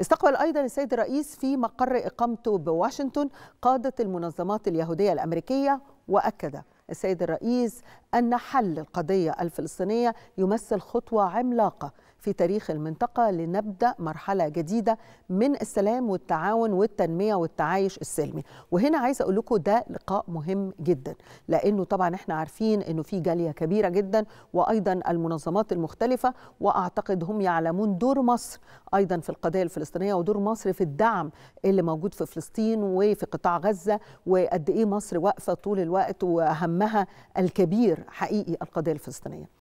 استقبل أيضا السيد الرئيس في مقر إقامته بواشنطن قادة المنظمات اليهودية الأمريكية وأكد السيد الرئيس أن حل القضية الفلسطينية يمثل خطوة عملاقة في تاريخ المنطقة لنبدأ مرحلة جديدة من السلام والتعاون والتنمية والتعايش السلمي وهنا عايز أقول لكم ده لقاء مهم جدا لأنه طبعا احنا عارفين أنه في جالية كبيرة جدا وأيضا المنظمات المختلفة وأعتقد هم يعلمون دور مصر ايضا في القضيه الفلسطينيه ودور مصر في الدعم اللي موجود في فلسطين وفي قطاع غزه وقد ايه مصر واقفه طول الوقت واهمها الكبير حقيقي القضيه الفلسطينيه